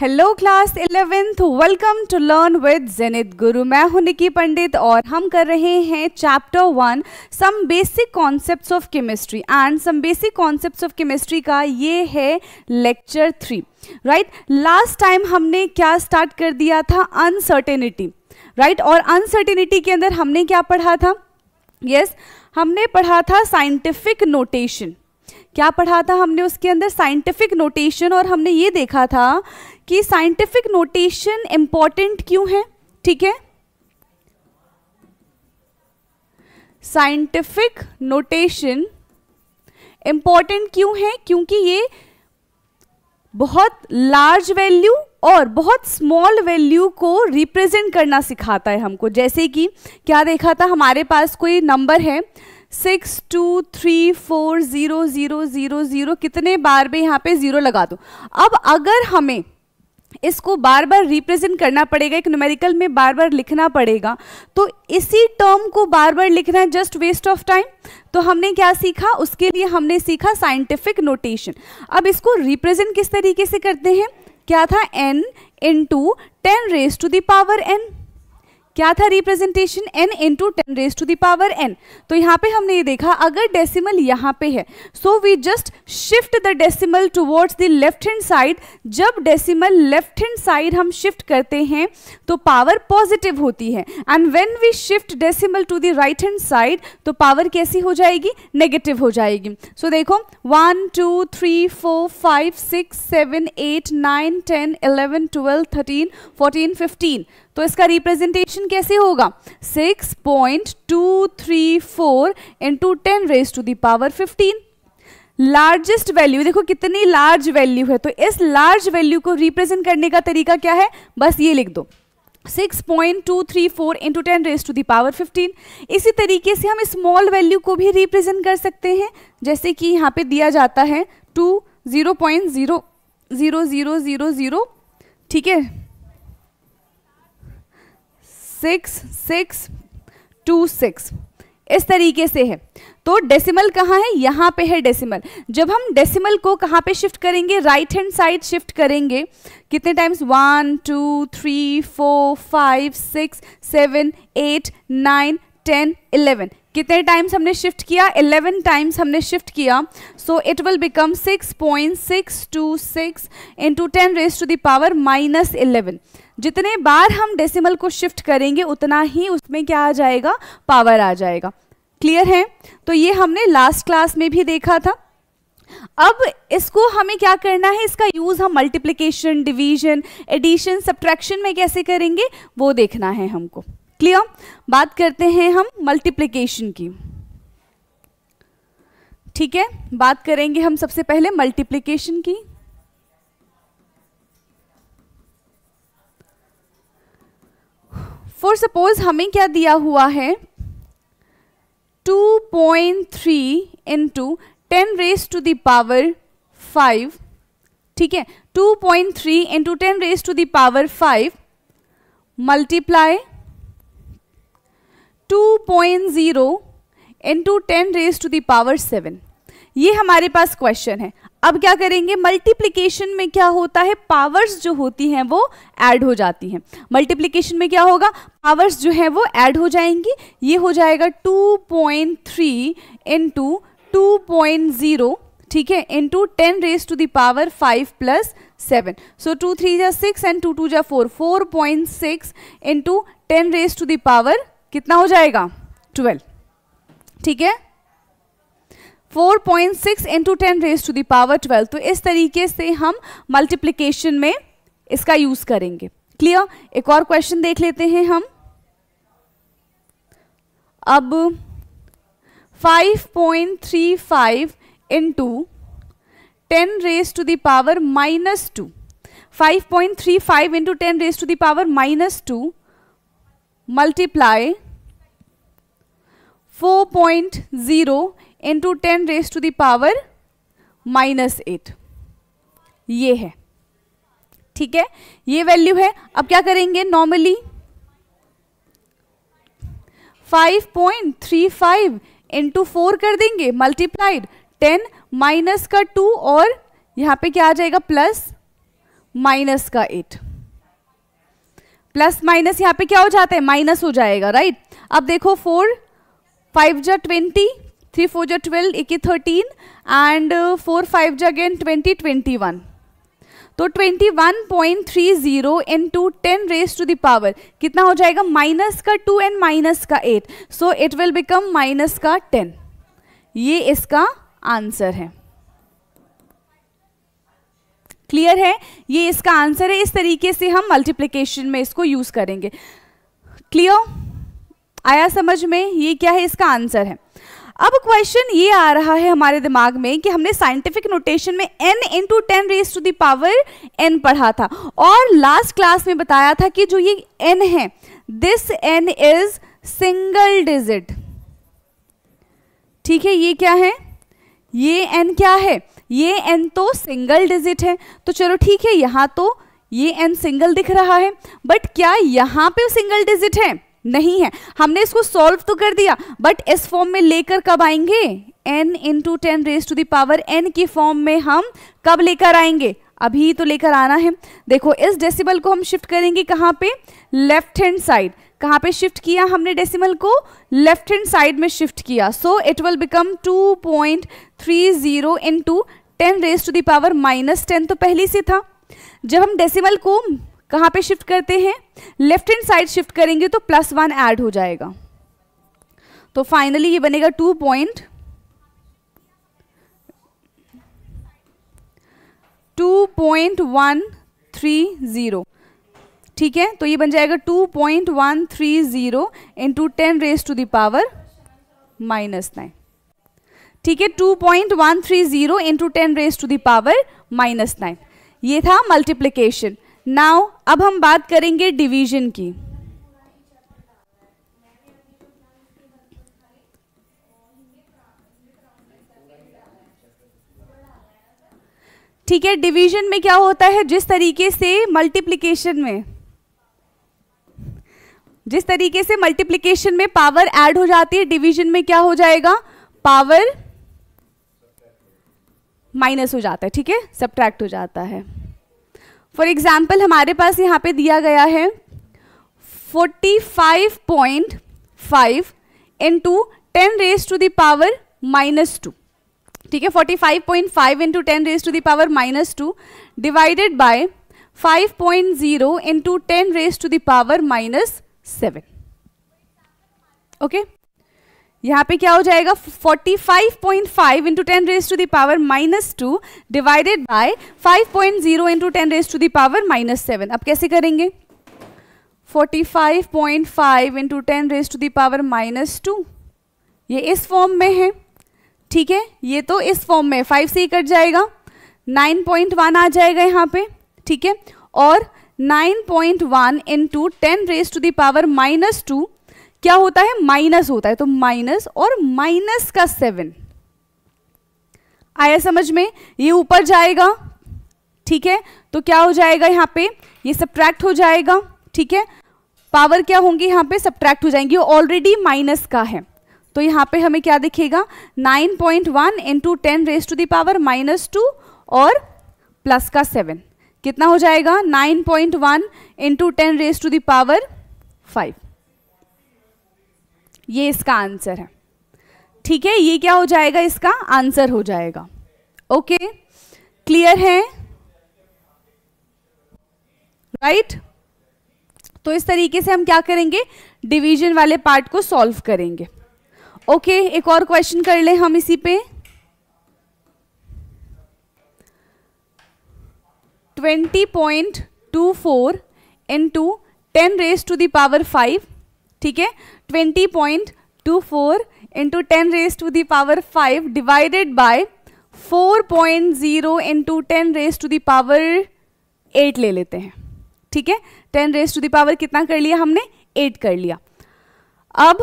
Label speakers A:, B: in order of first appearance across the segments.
A: Hello class eleventh welcome to learn with Zenith Guru मैं हूं निकी पंडित और हम कर रहे हैं chapter one some basic concepts of chemistry and some basic concepts of chemistry का ये है lecture three right last time हमने क्या स्टार्ट कर दिया था अनसर्टेनिटी राइट right? और अनसर्टेनिटी के अंदर हमने क्या पढ़ा था यस yes, हमने पढ़ा था साइंटिफिक नोटेशन क्या पढ़ा था हमने उसके अंदर साइंटिफिक नोटेशन और हमने ये देखा था कि साइंटिफिक नोटेशन इंपॉर्टेंट क्यों है ठीक है साइंटिफिक नोटेशन इंपॉर्टेंट क्यों है क्योंकि ये बहुत लार्ज वैल्यू और बहुत स्मॉल वैल्यू को रिप्रेजेंट करना सिखाता है हमको जैसे कि क्या देखा था हमारे पास कोई नंबर है six two three four zero zero zero zero कितने बार में यहाँ पे ज़ीरो लगा दो अब अगर हमें इसको बार बार रिप्रेजेंट करना पड़ेगा एक न्यूमेरिकल में बार बार लिखना पड़ेगा तो इसी टर्म को बार बार लिखना जस्ट वेस्ट ऑफ टाइम तो हमने क्या सीखा उसके लिए हमने सीखा साइंटिफिक नोटेशन अब इसको रिप्रेजेंट किस तरीके से करते हैं क्या था N into ten raise to the power N क्या था representation N into ten raise to the power N तो यहाँ पे हमने ये देखा अगर डेसिमल यहाँ पे है so we just shift the decimal towards the left hand side जब डेसिमल लेफ्ट हैंड साइड हम शिफ्ट करते हैं तो पावर पॉजिटिव होती है and when we shift decimal to the right hand side तो पावर कैसी हो जाएगी नेगेटिव हो जाएगी सो so, देखो one two three four five six seven eight nine ten eleven twelve thirteen fourteen fifteen तो इसका रिप्रेजेंटेशन कैसे होगा 6.234 point two three four into ten raise to the power fifteen largest value देखो कितनी large value है तो इस लार्ज वैल्यू को रिप्रेजेंट करने का तरीका क्या है बस ये लिख दो 6.234 point two three four into ten raise to the power fifteen इसी तरीके से हम स्मॉल वैल्यू को भी रिप्रेजेंट कर सकते हैं जैसे कि यहाँ पे दिया जाता है two zero point zero zero zero zero zero ठीक है सिक्स सिक्स टू सिक्स इस तरीके से है तो डेसिमल कहाँ है यहाँ पे है डेसिमल जब हम डेसिमल को कहाँ पे शिफ्ट करेंगे राइट हैंड साइड शिफ्ट करेंगे कितने times one two three four five six seven eight nine ten eleven कितने टाइम्स हमने शिफ्ट किया इलेवन टाइम्स हमने शिफ्ट किया so it will become six point six two six into ten raise to the power minus eleven जितने बार हम decimal को shift करेंगे उतना ही उसमें क्या आ जाएगा पावर आ जाएगा क्लियर है तो ये हमने लास्ट क्लास में भी देखा था अब इसको हमें क्या करना है इसका यूज़ हम मल्टीप्लीकेशन डिवीजन एडिशन सब्ट्रैक्शन में कैसे करेंगे वो देखना है हमको क्लियर बात करते हैं हम मल्टीप्लीकेशन की ठीक है बात करेंगे हम सबसे पहले मल्टीप्लीकेशन की फॉर सपोज हमें क्या दिया हुआ है 2.3 point three into ten raise to the power five ठीक है 2.3 point three into ten raise to the power five multiply 2.0 point zero into ten raise to the power seven ये हमारे पास क्वेश्चन है अब क्या करेंगे मल्टीप्लीकेशन में क्या होता है पावर्स जो होती हैं वो ऐड हो जाती हैं मल्टीप्लीकेशन में क्या होगा पावर्स जो है वो ऐड हो जाएंगी ये हो जाएगा 2.3 point three into two point zero ठीक है into ten raise to the power five plus seven so two three जा सिक्स एंड टू टू जा four four point six into ten raise to the power कितना हो जाएगा ट्वेल्व ठीक है four point six into ten raise to the power twelve तो इस तरीके से हम मल्टीप्लीकेशन में इसका यूज करेंगे क्लियर एक और क्वेश्चन देख लेते हैं हम अब 5.35 point three five into ten raise to the power minus two five point three five into ten raise to the power minus two multiply four point zero into ten raise to the power minus eight ये है ठीक है ये value है अब क्या करेंगे normally 5.35 into four कर देंगे मल्टीप्लाइड 10 माइनस का 2 और यहां पे क्या आ जाएगा प्लस माइनस का 8 प्लस माइनस यहां पे क्या हो जाता है माइनस हो जाएगा राइट अब देखो 4 फाइव जा ट्वेंटी थ्री फोर जो ट्वेल्व एके थर्टीन एंड फोर फाइव जो अगेन ट्वेंटी ट्वेंटी वन तो twenty one point three zero into ten raise to the power कितना हो जाएगा माइनस का टू एंड माइनस का eight so it will become minus का टेन ये इसका आंसर है क्लियर है ये इसका आंसर है इस तरीके से हम मल्टीप्लीकेशन में इसको यूज करेंगे क्लियर आया समझ में ये क्या है इसका आंसर है अब क्वेश्चन ये आ रहा है हमारे दिमाग में कि हमने साइंटिफिक नोटेशन में N into ten raise to the power N पढ़ा था और लास्ट क्लास में बताया था कि जो ये एन है this N is single digit ठीक है ये क्या है ये एन क्या है ये एन तो सिंगल डिजिट है तो चलो ठीक है यहां तो ये एन सिंगल दिख रहा है बट क्या यहां पे सिंगल डिजिट है नहीं है हमने इसको सॉल्व तो कर दिया बट इस फॉर्म में लेकर कब आएंगे N into ten raise to the power N की फॉर्म में हम कब लेकर आएंगे अभी तो लेकर आना है देखो इस डेसिमल को हम शिफ्ट करेंगे कहाँ पे लेफ्ट हैंड साइड कहाँ पे शिफ्ट किया हमने डेसिमल को लेफ्ट हैंड साइड में शिफ्ट किया so it will become two point three zero into ten raise to the power minus ten तो पहले से था जब हम डेसिमल को कहाँ पे शिफ्ट करते हैं लेफ्ट हैंड साइड शिफ्ट करेंगे तो प्लस वन ऐड हो जाएगा तो फाइनली ये बनेगा two point two point one three zero ठीक है तो ये बन जाएगा two point one three zero into ten raise to the power minus nine ठीक है two point one three zero into ten raise to the power minus nine ये था मल्टीप्लीकेशन नाउ अब हम बात करेंगे डिवीजन की ठीक है डिवीजन में क्या होता है जिस तरीके से मल्टीप्लिकेशन में जिस तरीके से मल्टीप्लिकेशन में पावर ऐड हो जाती है डिवीजन में क्या हो जाएगा पावर माइनस हो जाता है ठीक है सब्ट्रैक्ट हो जाता है फॉर एग्जाम्पल हमारे पास यहाँ पे दिया गया है 45.5 point five into ten raise to the power minus two ठीक है 45.5 point five into ten raise to the power minus two divided by 5.0 point zero into ten raise to the power minus seven okay यहाँ पे क्या हो जाएगा 45.5 point five into ten raise to the power minus two divided by 5.0 point zero into ten raise to the power minus seven अब कैसे करेंगे 45.5 point five into ten raise to the power minus two ये इस फॉर्म में है ठीक है ये तो इस फॉर्म में फाइव से ही कट जाएगा 9.1 आ जाएगा यहाँ पे ठीक है और 9.1 point one into ten raise to the power minus two क्या होता है माइनस होता है तो माइनस और माइनस का सेवन आया समझ में ये ऊपर जाएगा ठीक है तो क्या हो जाएगा यहाँ पे ये सब्ट्रैक्ट हो जाएगा ठीक है पावर क्या होंगी यहाँ पे सब्ट्रैक्ट हो जाएंगी ऑलरेडी माइनस का है तो यहाँ पे हमें क्या दिखेगा 9.1 point one into ten raise to the power minus two और प्लस का सेवन कितना हो जाएगा 9.1 point one into ten raise to the power five ये इसका आंसर है ठीक है ये क्या हो जाएगा इसका आंसर हो जाएगा ओके क्लियर है राइट right? तो इस तरीके से हम क्या करेंगे डिवीजन वाले पार्ट को सॉल्व करेंगे ओके okay, एक और क्वेश्चन कर ले हम इसी पे twenty point two four into ten raise to the power five ठीक है twenty point two four into ten raise to the power five divided by four point zero into ten raise to the power eight ले लेते हैं ठीक है ten raise to the power कितना कर लिया हमने एट कर लिया अब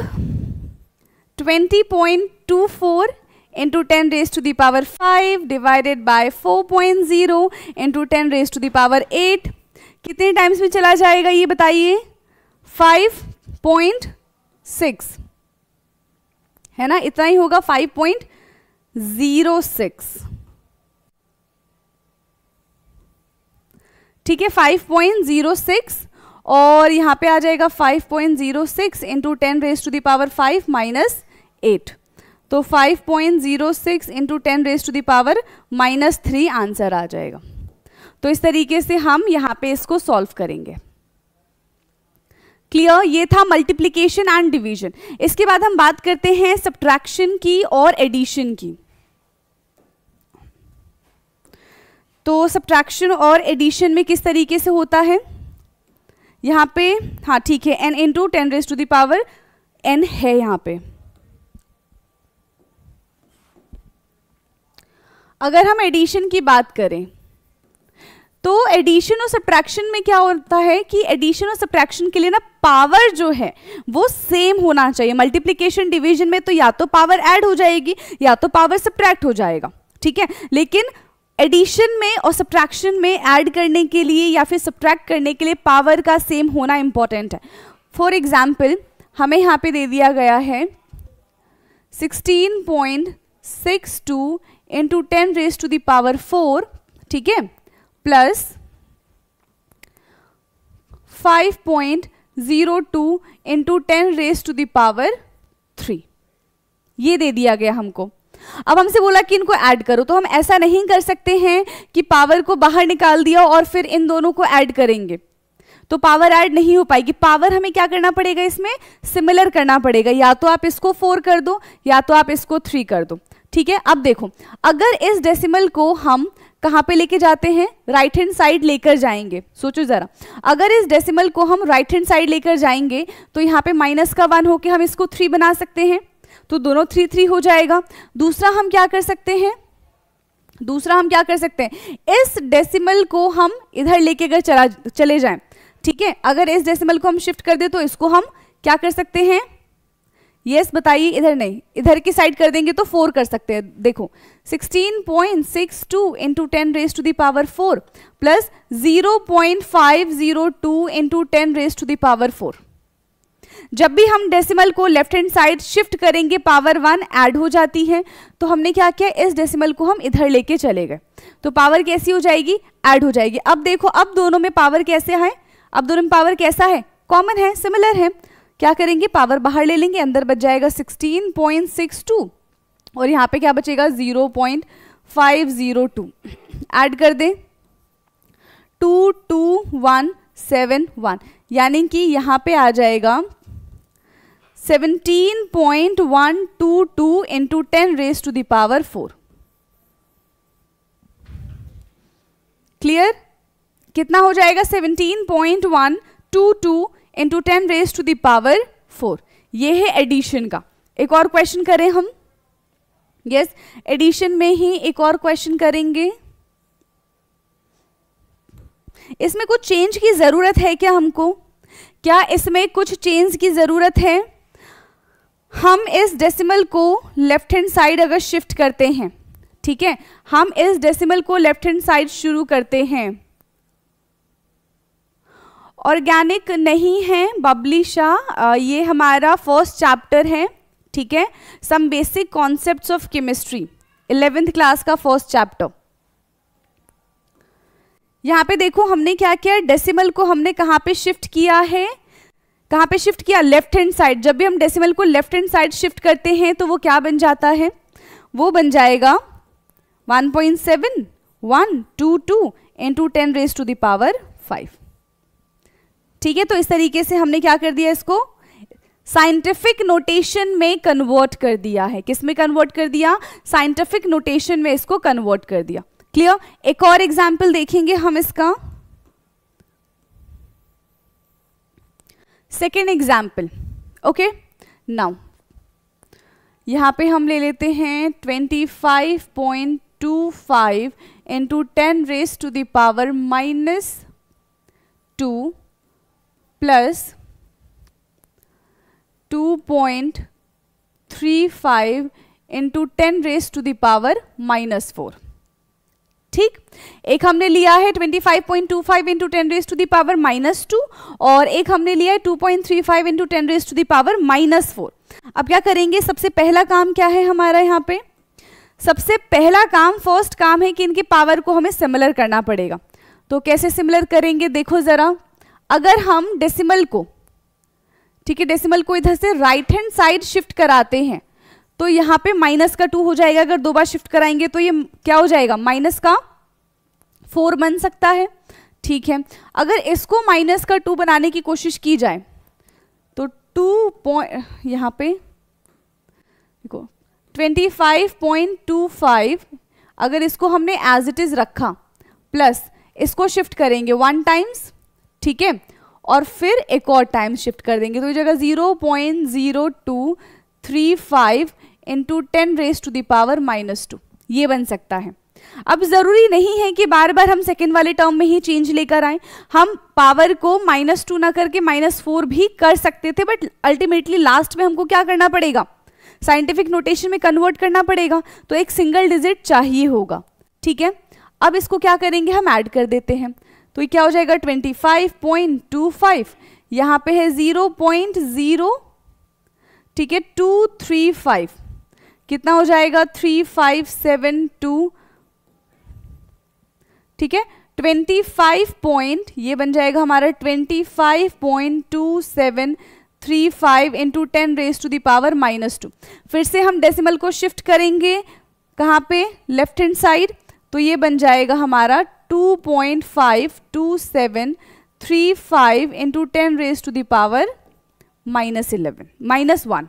A: twenty point two four into ten raise to the power five divided by four point zero into ten raise to the power eight कितने टाइम्स में चला जाएगा ये बताइए फाइव पॉइंट सिक्स है ना इतना ही होगा फाइव पॉइंट जीरो सिक्स ठीक है फाइव पॉइंट जीरो सिक्स और यहां पे आ जाएगा five point zero six into ten raise to the power five minus eight तो five point zero six into ten raise to the power minus three answer आ जाएगा तो इस तरीके से हम यहाँ पे इसको सॉल्व करेंगे क्लियर ये था मल्टीप्लीकेशन एंड डिवीजन इसके बाद हम बात करते हैं सब्ट्रैक्शन की और एडिशन की तो सब्ट्रैक्शन और एडिशन में किस तरीके से होता है यहाँ पे हाँ ठीक है n into ten raise to the power n है यहाँ पे अगर हम एडिशन की बात करें तो एडिशन और सब्ट्रैक्शन में क्या होता है कि एडिशन और सब्ट्रैक्शन के लिए ना पावर जो है वो सेम होना चाहिए मल्टीप्लीकेशन डिवीजन में तो या तो पावर ऐड हो जाएगी या तो पावर सब्ट्रैक्ट हो जाएगा ठीक है लेकिन एडिशन में और सब्ट्रैक्शन में ऐड करने के लिए या फिर सब्ट्रैक्ट करने के लिए पावर का सेम होना इम्पॉर्टेंट है फॉर एग्जाम्पल हमें यहाँ पे दे दिया गया है 16.62 point six two into ten raise to the power four ठीक है plus 5.02 point zero two into ten raise to the power three ये दे दिया गया हमको अब हमसे बोला कि इनको ऐड करो तो हम ऐसा नहीं कर सकते हैं कि पावर को बाहर निकाल दिया और फिर इन दोनों को ऐड करेंगे तो पावर ऐड नहीं हो पाएगी पावर हमें क्या करना पड़ेगा इसमें सिमिलर करना पड़ेगा या तो आप इसको फोर कर दो या तो आप इसको थ्री कर दो ठीक है अब देखो अगर इस डेसिमल को हम कहां पे लेके जाते हैं राइट हैंड साइड लेकर जाएंगे सोचो जरा अगर इस डेसिमल को हम राइट हैंड साइड लेकर जाएंगे तो यहाँ पे माइनस का वन होके हम इसको थ्री बना सकते हैं तो दोनों थ्री थ्री हो जाएगा दूसरा हम क्या कर सकते हैं दूसरा हम क्या कर सकते हैं इस डेसिमल को हम इधर लेके अगर चला चले जाए ठीक है अगर इस डेसिमल को हम शिफ्ट कर दे तो इसको हम क्या कर सकते हैं यस yes, बताइए इधर नहीं इधर की साइड कर देंगे तो फोर कर सकते हैं देखो 16.62 point six two into ten raise to the power four plus zero point five zero two into ten raise to the power four जब भी हम डेसिमल को लेफ्ट हैंड साइड शिफ्ट करेंगे पावर वन ऐड हो जाती है तो हमने क्या किया इस डेसिमल को हम इधर लेके चले गए तो पावर कैसी हो जाएगी ऐड हो जाएगी अब देखो अब दोनों में पावर कैसे है अब दोनों में पावर कैसा है कॉमन है सिमिलर है क्या करेंगे पावर बाहर ले लेंगे अंदर बच जाएगा 16.62 और यहाँ पे क्या बचेगा 0.502 ऐड कर दें 22171 यानी कि यहाँ पे आ जाएगा 17.122 into ten raise to the power four clear कितना हो जाएगा 17.122 into ten raise to the power four ये है एडिशन का एक और क्वेश्चन करें हम यस yes, एडिशन में ही एक और क्वेश्चन करेंगे इसमें कुछ चेंज की ज़रूरत है क्या हमको क्या इसमें कुछ चेंज की ज़रूरत है हम इस डेसिमल को लेफ्ट हैंड साइड अगर शिफ्ट करते हैं ठीक है हम इस डेसिमल को लेफ्ट हैंड साइड शुरू करते हैं ऑर्गेनिक नहीं है बबली शाह ये हमारा फर्स्ट चैप्टर है ठीक है some basic concepts of chemistry eleventh class का फर्स्ट चैप्टर यहाँ पे देखो हमने क्या किया डेसिमल को हमने कहाँ पे शिफ्ट किया है कहाँ पे शिफ्ट किया लेफ्ट हैंड साइड जब भी हम डेसिमल को लेफ्ट हैंड साइड शिफ्ट करते हैं तो वो क्या बन जाता है वो बन जाएगा 1.7 1 2 2 two ten raise to the power 5 ठीक है तो इस तरीके से हमने क्या कर दिया इसको साइंटिफिक नोटेशन में कन्वर्ट कर दिया है किस में कन्वर्ट कर दिया साइंटिफिक नोटेशन में इसको कन्वर्ट कर दिया क्लियर एक और एग्जाम्पल देखेंगे हम इसका सेकेंड एग्जाम्पल ओके नाउ यहां पे हम ले लेते हैं 25.25 into ten raise to the power minus two plus two point three five into ten raise to the power minus four ठीक एक हमने लिया है 25.25 five point two five into ten raise to the power minus two और एक हमने लिया है 2.35 point three five into ten raise to the power minus four अब क्या करेंगे सबसे पहला काम क्या है हमारा यहाँ पे सबसे पहला काम फर्स्ट काम है कि इनके पावर को हमें सिमिलर करना पड़ेगा तो कैसे सिमिलर करेंगे देखो ज़रा अगर हम डेसिमल को ठीक है डेसिमल को इधर से राइट हैंड साइड शिफ्ट कराते हैं तो यहां पे माइनस का टू हो जाएगा अगर दो बार शिफ्ट कराएंगे तो ये क्या हो जाएगा माइनस का फोर बन सकता है ठीक है अगर इसको माइनस का टू बनाने की कोशिश की जाए तो टू पॉइंट यहां पे देखो twenty five point two five अगर इसको हमने एज इट इज़ रखा प्लस इसको शिफ्ट करेंगे वन टाइम्स ठीक है और फिर एक और टाइम शिफ्ट कर देंगे तो ये जगह zero point zero two three five into ten raise to the power minus two ये बन सकता है अब ज़रूरी नहीं है कि बार बार हम सेकेंड वाले टर्म में ही चेंज लेकर आए हम पावर को माइनस टू ना करके माइनस फोर भी कर सकते थे बट अल्टीमेटली लास्ट में हमको क्या करना पड़ेगा साइंटिफिक नोटेशन में कन्वर्ट करना पड़ेगा तो एक सिंगल डिजिट चाहिए होगा ठीक है अब इसको क्या करेंगे हम ऐड कर देते हैं तो ये क्या हो जाएगा 25.25 यहाँ पे है 0.0 ठीक है फाइव कितना हो जाएगा टू ठीक है फाइव पॉइंट ये बन जाएगा हमारा twenty five point two seven three five into ten raise to the power minus two फिर से हम डेसिमल को शिफ्ट करेंगे कहाँ पे लेफ्ट हैंड साइड तो ये बन जाएगा हमारा two point five two seven three five into ten raise to the power minus eleven minus one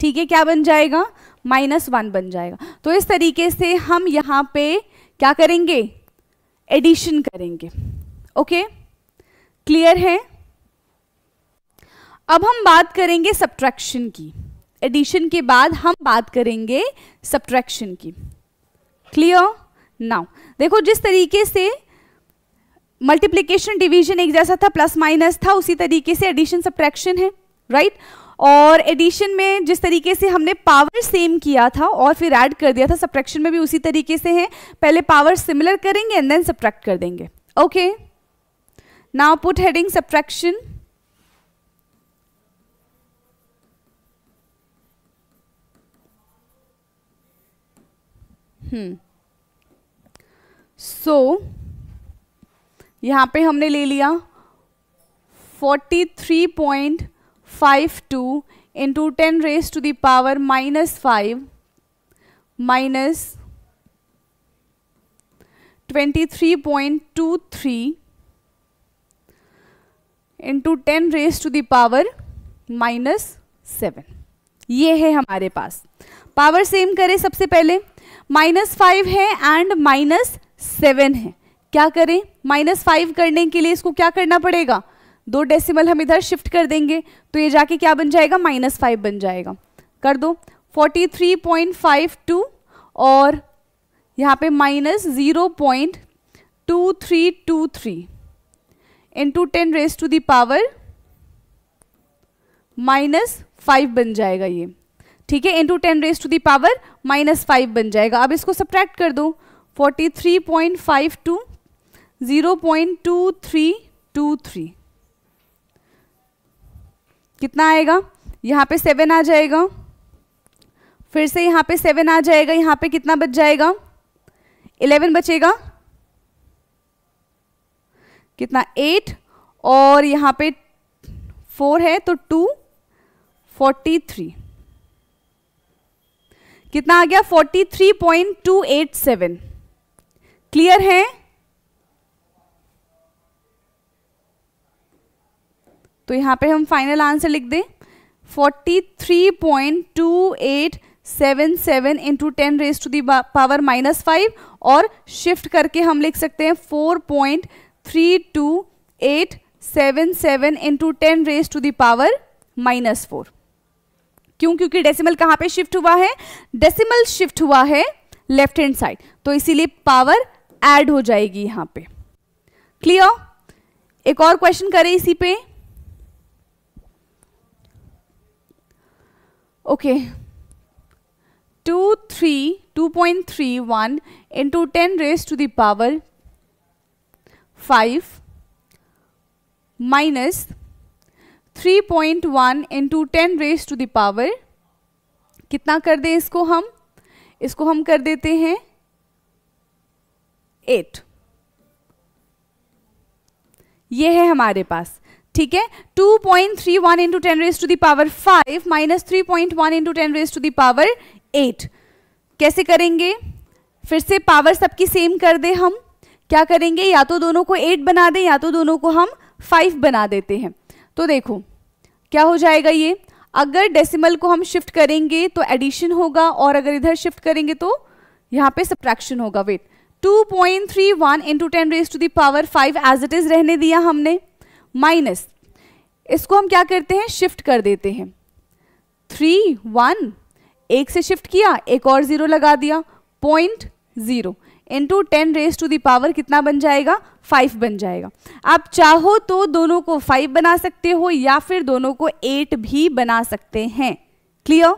A: ठीक है क्या बन जाएगा माइनस वन बन जाएगा तो इस तरीके से हम यहां पे क्या करेंगे एडिशन करेंगे ओके क्लियर है अब हम बात करेंगे सब्ट्रैक्शन की एडिशन के बाद हम बात करेंगे सब्ट्रैक्शन की क्लियर नाउ देखो जिस तरीके से मल्टीप्लीकेशन डिवीजन एक जैसा था प्लस माइनस था उसी तरीके से एडिशन सब्ट्रैक्शन है राइट right? और एडिशन में जिस तरीके से हमने पावर सेम किया था और फिर ऐड कर दिया था सब्ट्रैक्शन में भी उसी तरीके से है पहले पावर सिमिलर करेंगे एंड देन सब्ट्रैक्ट कर देंगे okay now put heading subtraction hmm so so, यहाँ पे हमने ले लिया 43.52 point five two into ten raise to the power minus five minus twenty three point raise to the power minus seven ये है हमारे पास पावर सेम करें सबसे पहले माइनस फाइव है एंड माइनस सेवन है क्या करें माइनस फाइव करने के लिए इसको क्या करना पड़ेगा दो डेसिमल हम इधर शिफ्ट कर देंगे तो ये जाके क्या बन जाएगा माइनस फाइव बन जाएगा कर दो forty three point five two और यहाँ पे minus zero point two three two three into ten raise to the power minus five बन जाएगा ये ठीक है into ten raise to the power minus five बन जाएगा अब इसको सब्ट्रैक्ट कर दो forty three point five two zero point two three two three कितना आएगा यहाँ पे सेवन आ जाएगा फिर से यहाँ पे सेवन आ जाएगा यहाँ पे कितना बच जाएगा इलेवन बचेगा कितना एट और यहाँ पे फोर है तो टू फोर्टी थ्री कितना आ गया forty three point two eight seven clear है तो यहां पे हम फाइनल आंसर लिख दें 43.2877 into ten raise to the power minus five और शिफ्ट करके हम लिख सकते हैं 4.32877 into ten raise to the power minus four क्यों क्योंकि डेसिमल कहां पे शिफ्ट हुआ है डेसिमल शिफ्ट हुआ है लेफ्ट हैंड साइड तो इसीलिए पावर ऐड हो जाएगी यहां पे क्लियर एक और क्वेश्चन करें इसी पे okay two three two point three one into ten raise to the power five minus three point one into ten raise to the power कितना कर दें इसको हम इसको हम कर देते हैं एट ये है हमारे पास ठीक है 2.31 point three one into ten raise to the power five minus three point one into ten raise to the power eight कैसे करेंगे फिर से पावर सबकी सेम कर दे हम क्या करेंगे या तो दोनों को एट बना दें या तो दोनों को हम फाइव बना देते हैं तो देखो क्या हो जाएगा ये अगर डेसिमल को हम शिफ्ट करेंगे तो एडिशन होगा और अगर इधर शिफ्ट करेंगे तो यहाँ पे सब्ट्रैक्शन होगा wait 2.31 into ten raise to the power five as it is रहने दिया हमने माइनस इसको हम क्या करते हैं शिफ्ट कर देते हैं थ्री वन एक से शिफ्ट किया एक और ज़ीरो लगा दिया point zero into ten raise to the power कितना बन जाएगा फाइव बन जाएगा आप चाहो तो दोनों को फाइव बना सकते हो या फिर दोनों को एट भी बना सकते हैं क्लियर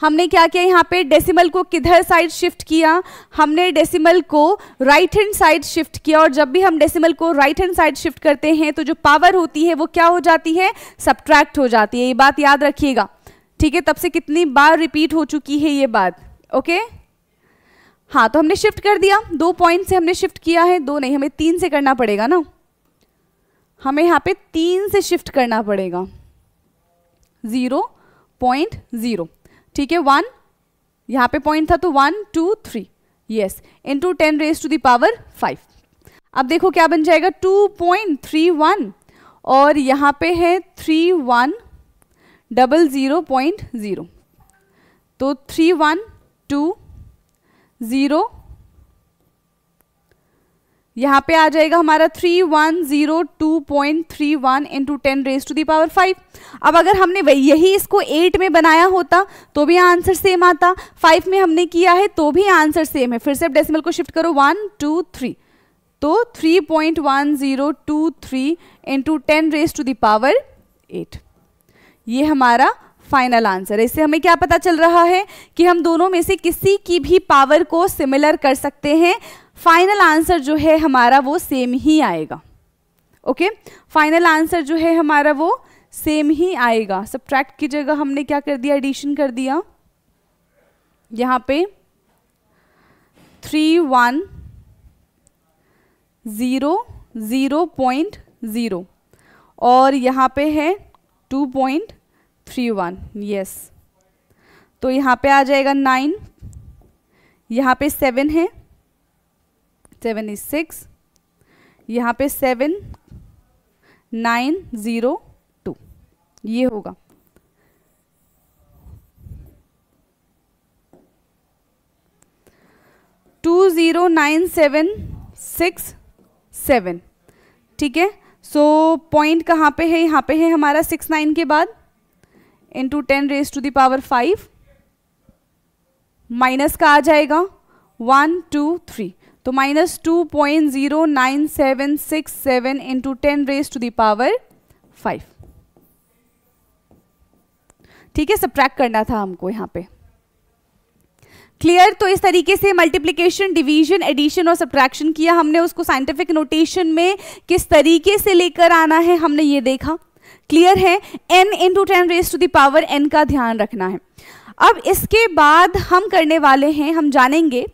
A: हमने क्या किया यहाँ पे डेसिमल को किधर साइड शिफ्ट किया हमने डेसिमल को राइट हैंड साइड शिफ्ट किया और जब भी हम डेसिमल को राइट हैंड साइड शिफ्ट करते हैं तो जो पावर होती है वो क्या हो जाती है सब्ट्रैक्ट हो जाती है ये बात याद रखिएगा ठीक है तब से कितनी बार रिपीट हो चुकी है ये बात ओके हाँ तो हमने शिफ्ट कर दिया दो पॉइंट से हमने शिफ्ट किया है दो नहीं हमें तीन से करना पड़ेगा ना हमें यहाँ पे तीन से शिफ्ट करना पड़ेगा ज़ीरो पॉइंट ज़ीरो ठीक है वन यहाँ पे पॉइंट था तो one two three yes into ten raise to the power five अब देखो क्या बन जाएगा टू पॉइंट थ्री वन और यहाँ पे है three one double zero point zero तो थ्री वन टू ज़ीरो यहाँ पे आ जाएगा हमारा three one zero two raise to the power five अब अगर हमने यही इसको एट में बनाया होता तो भी आंसर सेम आता फाइव में हमने किया है तो भी आंसर सेम है फिर से डेसिमल को शिफ्ट करो 1 2 थ्री तो 3.1023 point one zero two three into ten raise to the power eight ये हमारा फाइनल आंसर है इससे हमें क्या पता चल रहा है कि हम दोनों में से किसी की भी पावर को सिमिलर कर सकते हैं फाइनल आंसर जो है हमारा वो सेम ही आएगा ओके फाइनल आंसर जो है हमारा वो सेम ही आएगा सब की जगह हमने क्या कर दिया एडिशन कर दिया यहाँ पे three one zero zero point zero और यहाँ पे है two point three one yes तो यहाँ पे आ जाएगा नाइन यहाँ पे सेवन है सेवन इज सिक्स यहाँ पे सेवन नाइन ज़ीरो टू ये होगा two zero nine seven six seven ठीक है सो पॉइंट कहाँ पे है यहाँ पे है हमारा सिक्स नाइन के बाद into ten raise to the power five minus का आ जाएगा वन टू थ्री तो minus two point zero nine seven six seven into ten raise to the power five ठीक है सब्ट्रैक्ट करना था हमको यहां पे क्लियर तो इस तरीके से मल्टीप्लिकेशन डिवीजन एडिशन और सब्ट्रैक्शन किया हमने उसको साइंटिफिक नोटेशन में किस तरीके से लेकर आना है हमने ये देखा क्लियर है n into ten raise to the power n का ध्यान रखना है अब इसके बाद हम करने वाले हैं हम जानेंगे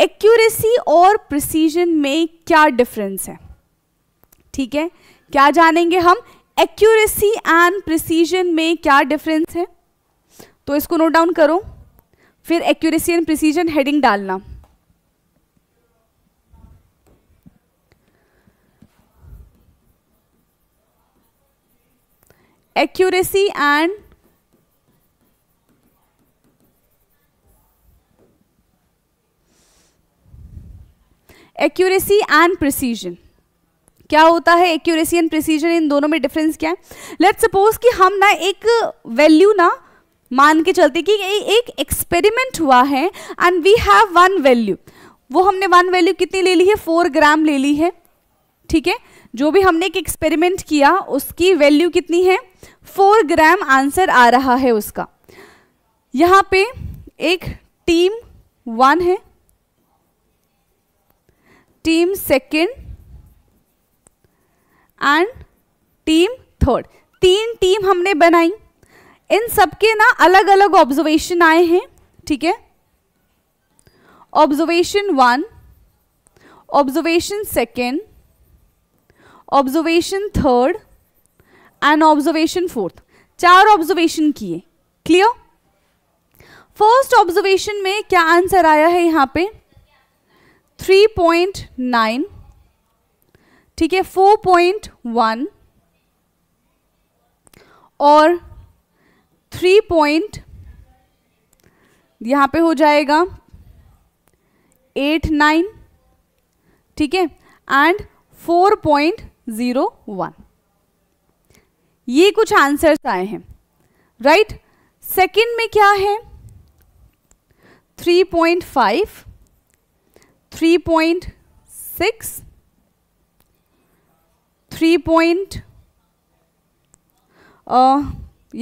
A: एक्यूरेसी और प्रिसीजन में क्या डिफरेंस है ठीक है क्या जानेंगे हम एक्यूरेसी एंड प्रिसीजन में क्या डिफरेंस है तो इसको नोट डाउन करो फिर एक्यूरेसी एंड प्रिसीजन हेडिंग डालना accuracy and accuracy and precision क्या होता है एक्यूरेसी एंड प्रिसीजन इन दोनों में डिफरेंस क्या है लेट सपोज कि हम ना एक वैल्यू ना मान के चलते कि एक एक्सपेरिमेंट हुआ है and we have one value वो हमने वन वैल्यू कितनी ले ली है फोर ग्राम ले ली है ठीक है जो भी हमने एक एक्सपेरिमेंट किया उसकी वैल्यू कितनी है फोर ग्राम आंसर आ रहा है उसका यहाँ पे एक टीम वन है team second and team third तीन टीम हमने बनाई इन सबके ना अलग अलग ऑब्जर्वेशन आए हैं ठीक है observation one observation second observation third and observation fourth चार ऑब्जर्वेशन किए क्लियर फर्स्ट ऑब्जर्वेशन में क्या आंसर आया है यहां पे थ्री पॉइंट नाइन ठीक है फोर पॉइंट वन और थ्री पॉइंट यहाँ पे हो जाएगा एट नाइन ठीक है and four point zero one ये कुछ आंसर्स आए हैं राइट right? सेकंड में क्या है three point five three point six three point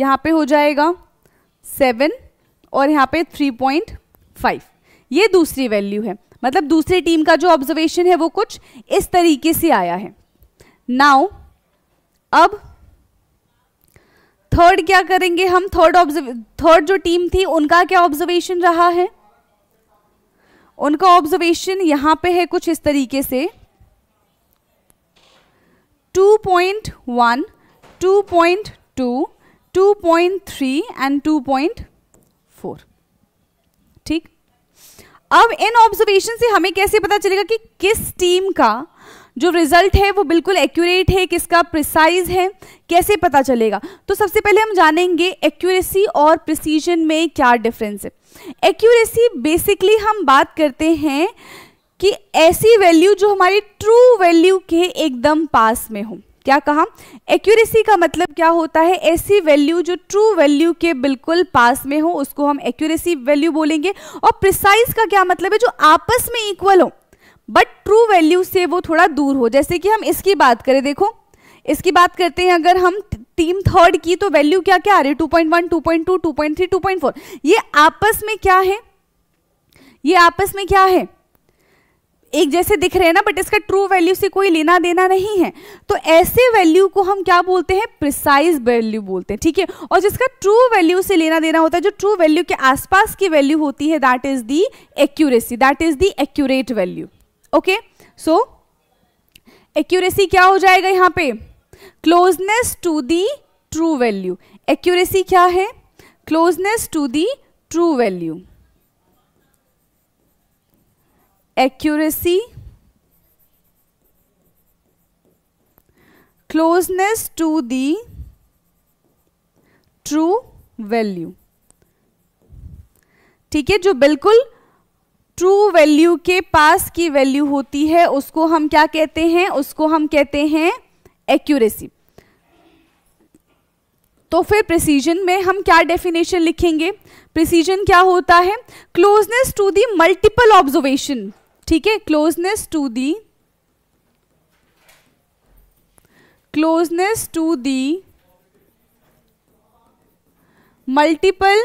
A: यहाँ पे हो जाएगा सेवन और यहाँ पे थ्री पॉइंट फाइव ये दूसरी वैल्यू है मतलब दूसरी टीम का जो ऑब्जर्वेशन है वो कुछ इस तरीके से आया है नाउ अब थर्ड क्या करेंगे हम थर्ड ऑब्जर्व थर्ड जो टीम थी उनका क्या ऑब्जर्वेशन रहा है उनका ऑब्जर्वेशन यहां पे है कुछ इस तरीके से 2.1, 2.2, 2.3 एंड 2.4 ठीक अब इन ऑब्जर्वेशन से हमें कैसे पता चलेगा कि किस टीम का जो रिजल्ट है वो बिल्कुल एक्यूरेट है किसका प्रिसाइज है कैसे पता चलेगा तो सबसे पहले हम जानेंगे एक्यूरेसी और प्रिसीजन में क्या डिफरेंस है एक्यूरेसी बेसिकली हम बात करते हैं कि ऐसी वैल्यू जो हमारी ट्रू वैल्यू के एकदम पास में हो क्या कहा एक्यूरेसी का मतलब क्या होता है ऐसी वैल्यू जो ट्रू वैल्यू के बिल्कुल पास में हो उसको हम एक्यूरेसी वैल्यू बोलेंगे और प्रिसाइज का क्या मतलब है जो आपस में इक्वल हो बट ट्रू वैल्यू से वो थोड़ा दूर हो जैसे कि हम इसकी बात करें देखो इसकी बात करते हैं अगर हम टीम थर्ड की तो वैल्यू क्या क्या आ रही है टू पॉइंट वन टू ये आपस में क्या है ये आपस में क्या है एक जैसे दिख रहे हैं ना बट इसका ट्रू वैल्यू से कोई लेना देना नहीं है तो ऐसे वैल्यू को हम क्या बोलते हैं प्रिसाइज वैल्यू बोलते हैं ठीक है और जिसका ट्रू वैल्यू से लेना देना होता है जो ट्रू वैल्यू के आसपास की वैल्यू होती है that is the accuracy that is the accurate value okay so accuracy क्या हो जाएगा यहां पर closeness to the true value accuracy क्या है closeness to the true value accuracy closeness to the true value ठीक है जो बिल्कुल ट्रू वैल्यू के पास की वैल्यू होती है उसको हम क्या कहते हैं उसको हम कहते हैं एक्यूरेसी तो फिर प्रिसीजन में हम क्या डेफिनेशन लिखेंगे प्रिसीजन क्या होता है closeness to the multiple observation ठीक है closeness to the closeness to the multiple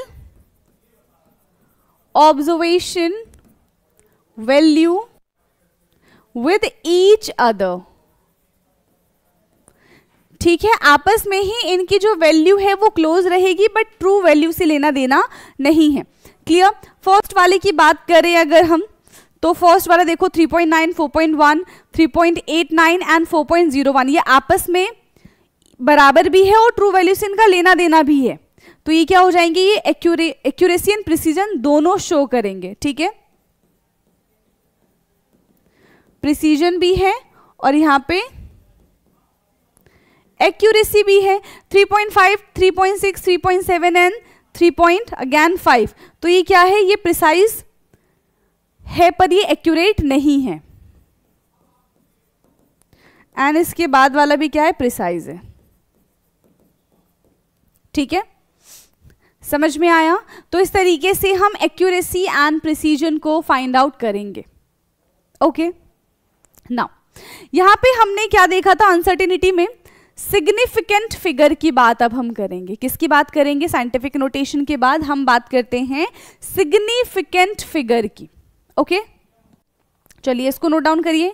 A: observation value with each other ठीक है आपस में ही इनकी जो वैल्यू है वो क्लोज रहेगी बट ट्रू वैल्यू से लेना देना नहीं है क्लियर फर्स्ट वाले की बात करें अगर हम तो फर्स्ट वाला देखो 3.9, 4.1, 3.89 एंड 4.01 ये आपस में बराबर भी है और ट्रू वैल्यू से इनका लेना देना भी है तो ये क्या हो जाएंगे ये एक्यूरेसी एंड प्रिसीजन दोनों शो करेंगे ठीक है प्रिसीजन भी है और यहां पे एक्यूरेसी भी है 3.5, 3.6, 3.7 एंड 3 पॉइंट अगैन फाइव तो ये क्या है ये प्रिसाइज है पर ये एक्यूरेट नहीं है एंड इसके बाद वाला भी क्या है प्रिसाइज है ठीक है समझ में आया तो इस तरीके से हम एक्यूरेसी एंड प्रिसीजन को फाइंड आउट करेंगे ओके okay? नाउ यहां पे हमने क्या देखा था अनसर्टिनिटी में सिग्निफिकेंट फिगर की बात अब हम करेंगे किसकी बात करेंगे साइंटिफिक नोटेशन के बाद हम बात करते हैं सिग्निफिकेंट फिगर की ओके okay? चलिए इसको नोट डाउन करिए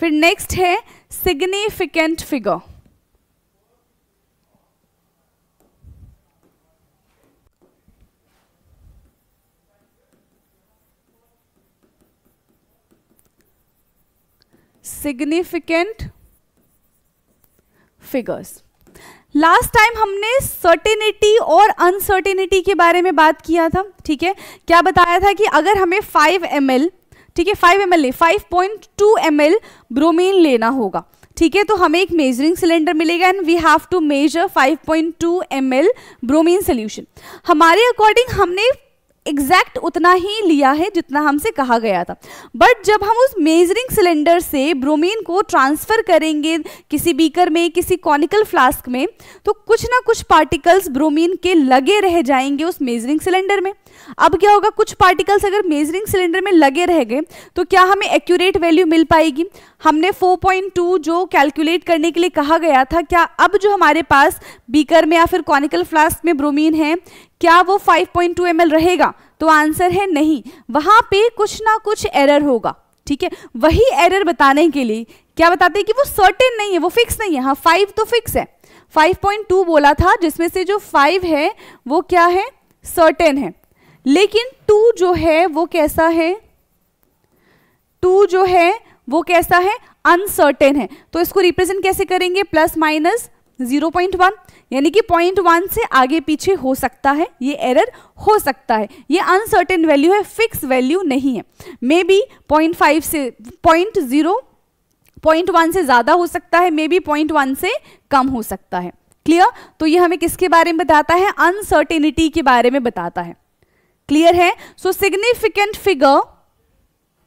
A: फिर नेक्स्ट है significant figure significant figures last time हमने सर्टेनिटी और अनसर्टेनिटी के बारे में बात किया था ठीक है क्या बताया था कि अगर हमें 5 एम ठीक है 5 M L five point bromine लेना होगा ठीक है तो हमें एक मेजरिंग सिलेंडर मिलेगा and we have to measure 5.2 point bromine solution हमारे अकॉर्डिंग हमने एग्जैक्ट उतना ही लिया है जितना हमसे कहा गया था बट जब हम उस मेजरिंग सिलेंडर से ब्रोमीन को ट्रांसफ़र करेंगे किसी बीकर में किसी कॉनिकल फ्लास्क में तो कुछ ना कुछ पार्टिकल्स ब्रोमीन के लगे रह जाएंगे उस मेजरिंग सिलेंडर में अब क्या होगा कुछ पार्टिकल्स अगर मेजरिंग सिलेंडर में लगे रह गए तो क्या हमें एक्यूरेट वैल्यू मिल पाएगी हमने 4.2 जो कैलकुलेट करने के लिए कहा गया था क्या अब जो हमारे पास बीकर में या फिर कॉनिकल फ्लास्क में ब्रोमीन है क्या वो 5.2 पॉइंट रहेगा तो आंसर है नहीं वहां पे कुछ ना कुछ एरर होगा ठीक है वही एरर बताने के लिए क्या बताते हैं कि वो सर्टेन नहीं है वो फिक्स नहीं है हाँ फाइव तो फिक्स है 5.2 बोला था जिसमें से जो फाइव है वो क्या है सर्टेन है लेकिन टू जो है वो कैसा है टू जो है वो कैसा है अनसर्टेन है तो इसको रिप्रेजेंट कैसे करेंगे plus minus zero point one यानी कि पॉइंट वन से आगे पीछे हो सकता है ये एरर हो सकता है ये अनसर्टेन वैल्यू है फिक्स वैल्यू नहीं है मे बी पॉइंट फाइव से पॉइंट जीरो पॉइंट वन से ज़्यादा हो सकता है मे बी पॉइंट वन से कम हो सकता है क्लियर तो ये हमें किसके बारे में बताता है अनसर्टेनिटी के बारे में बताता है क्लियर है सो सिग्निफिकेंट फिगर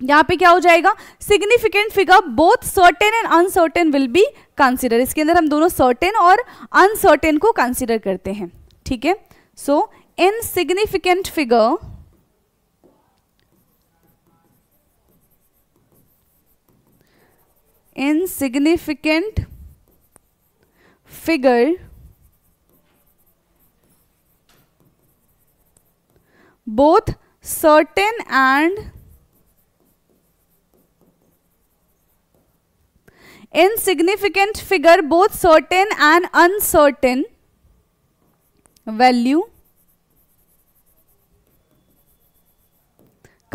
A: यहाँ पे क्या हो जाएगा significant figure both certain and uncertain will be consider इसके अंदर हम दोनों सर्टेन और अनसर्टेन को कंसिडर करते हैं ठीक है so in significant figure in significant figure both certain and insignificant figure both certain and uncertain value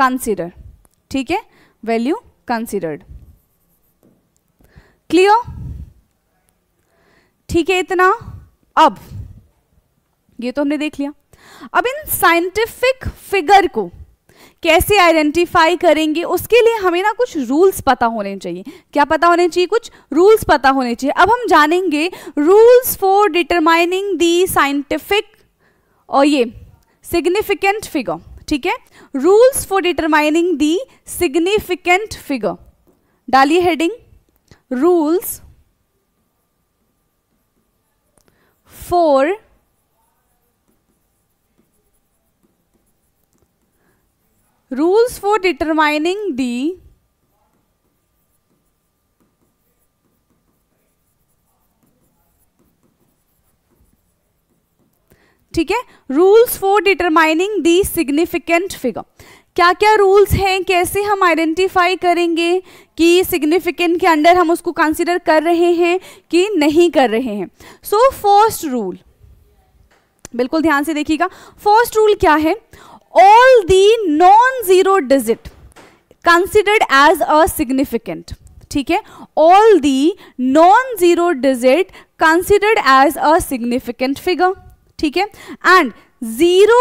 A: consider ठीक है वैल्यू कंसिडर्ड क्लियर ठीक है इतना अब ये तो हमने देख लिया अब इन साइंटिफिक फिगर को कैसे आइडेंटिफाई करेंगे उसके लिए हमें ना कुछ रूल्स पता होने चाहिए क्या पता होने चाहिए कुछ रूल्स पता होने चाहिए अब हम जानेंगे rules for determining the scientific और ये सिग्निफिकेंट फिगर ठीक है rules for determining the significant figure डालिए heading rules for rules for determining the ठीक है rules for determining the significant figure क्या क्या रूल्स हैं कैसे हम आइडेंटिफाई करेंगे कि सिग्निफिकेंट के अंडर हम उसको कंसिडर कर रहे हैं कि नहीं कर रहे हैं सो फर्स्ट रूल बिल्कुल ध्यान से देखिएगा फर्स्ट रूल क्या है all the non-zero digit considered as a significant ठीक है All the non-zero digit considered as a significant figure. ठीक है And zero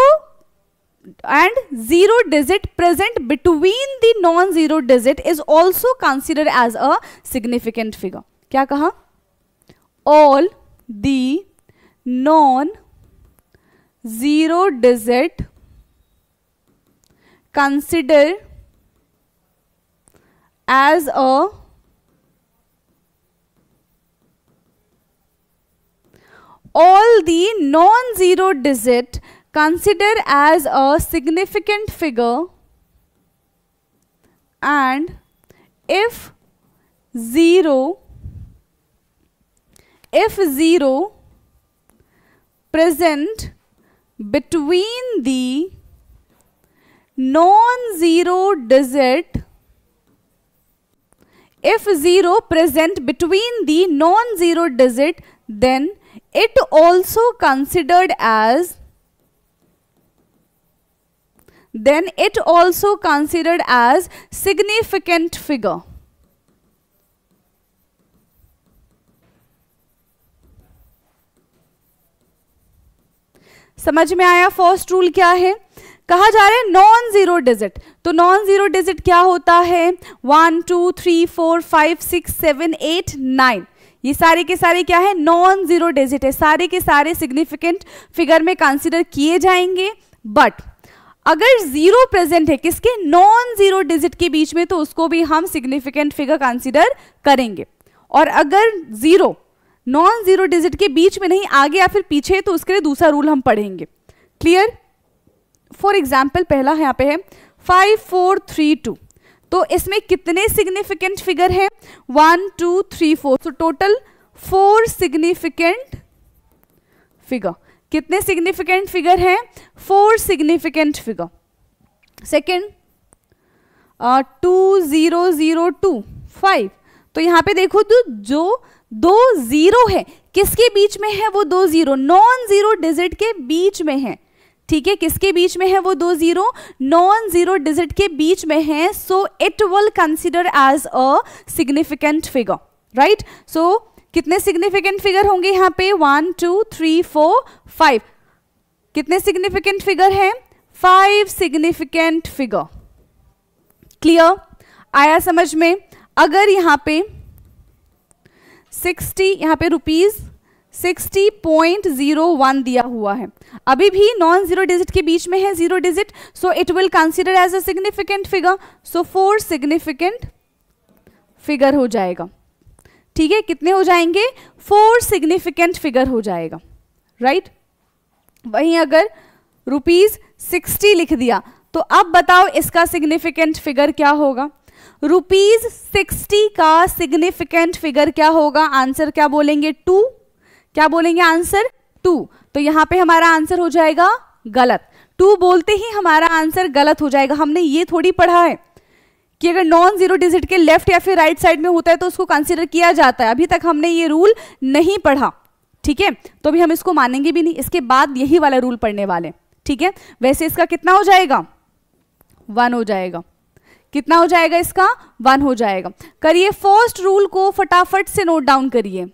A: and zero digit present between the non zero digit is also considered as a significant figure क्या कहा? all the non zero digit consider as a all the non-zero digit consider as a significant figure and if 0 if 0 present between the non zero digit if 0 present between the non-zero digit then it also considered as then it also considered as significant figure समझ में आया first rule क्या है कहा जा रहा है non zero digit तो नॉन ज़ीरो डिजिट क्या होता है one two three four five six seven eight nine ये सारे के सारे क्या है नॉन ज़ीरो डिजिट है सारे के सारे सिग्निफिकेंट फिगर में कंसिडर किए जाएंगे बट अगर जीरो प्रेजेंट है किसके नॉन जीरो डिजिट के बीच में तो उसको भी हम सिग्निफिकेंट फिगर कंसीडर करेंगे और अगर जीरो नॉन जीरो डिजिट के बीच में नहीं आगे या फिर पीछे तो उसके लिए दूसरा रूल हम पढ़ेंगे क्लियर फॉर एग्जाम्पल पहला यहाँ पे है फाइव फोर थ्री टू तो इसमें कितने सिग्निफिकेंट फिगर हैं one two three four so total four significant figure कितने सिग्निफिकेंट फिगर हैं four significant figure second two zero zero two five तो यहां पे देखो तो जो दो ज़ीरो है किसके बीच में है वो दो ज़ीरो नॉन ज़ीरो डिजिट के बीच में है ठीक है किसके बीच में है वो दो जीरो नॉन जीरो डिजिट के बीच में है so it will consider as a significant figure right so कितने सिग्निफिकेंट फिगर होंगे यहां पे one two three four five कितने सिग्निफिकेंट फिगर हैं फाइव सिग्निफिकेंट फिगर क्लियर आया समझ में अगर यहां पे सिक्सटी यहां पे रुपीज़ 60.01 दिया हुआ है अभी भी नॉन जीरो डिजिट के बीच में है zero digit so it will consider as a significant figure so four significant figure हो जाएगा ठीक है कितने हो जाएंगे फोर सिग्निफिकेंट फिगर हो जाएगा राइट right? वहीं अगर रुपीज सिक्सटी लिख दिया तो अब बताओ इसका सिग्निफिकेंट फिगर क्या होगा रुपीज सिक्सटी का सिग्निफिकेंट फिगर क्या होगा आंसर क्या बोलेंगे टू क्या बोलेंगे आंसर टू तो यहाँ पे हमारा आंसर हो जाएगा गलत टू बोलते ही हमारा आंसर गलत हो जाएगा हमने ये थोड़ी पढ़ा है कि अगर नॉन जीरो डिजिट के लेफ्ट या फिर राइट साइड में होता है तो उसको कंसिडर किया जाता है अभी तक हमने ये रूल नहीं पढ़ा ठीक है तो अभी हम इसको मानेंगे भी नहीं इसके बाद यही वाला रूल पढ़ने वाले ठीक है वैसे इसका कितना हो जाएगा वन हो जाएगा कितना हो जाएगा इसका वन हो जाएगा करिए फर्स्ट रूल को फटाफट से नोट डाउन करिए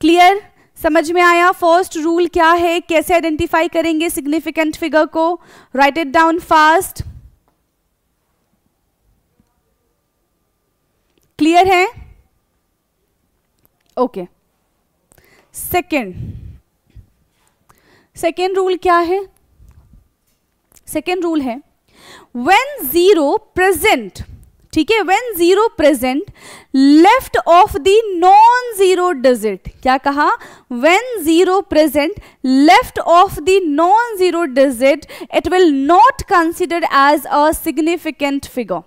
A: क्लियर समझ में आया फर्स्ट रूल क्या है कैसे आइडेंटिफाई करेंगे सिग्निफिकेंट फिगर को write it down fast clear है ओके सेकेंड सेकेंड रूल क्या है सेकेंड रूल है व्हेन जीरो प्रेजेंट ठीक है when zero present left of the non zero digit क्या कहा when zero present left of the non zero digit it will not consider as a significant figure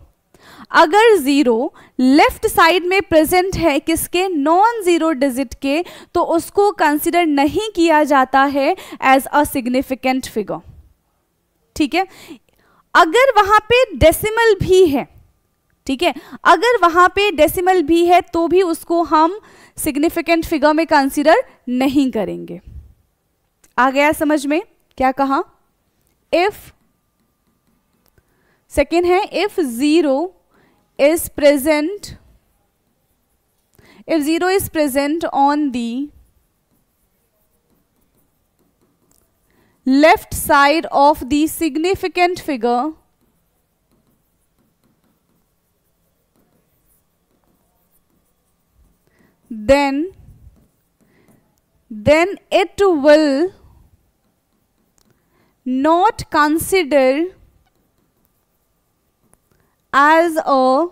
A: अगर zero left side में present है किसके non zero digit के तो उसको consider नहीं किया जाता है एज अ सिग्निफिकेंट फिगर ठीक है अगर वहां पे डेसिमल भी है ठीक है अगर वहां पे डेसिमल भी है तो भी उसको हम सिग्निफिकेंट फिगर में कंसीडर नहीं करेंगे आ गया समझ में क्या कहा इफ सेकेंड है if zero is present if zero is present on the left side of the significant figure then then it will not consider as a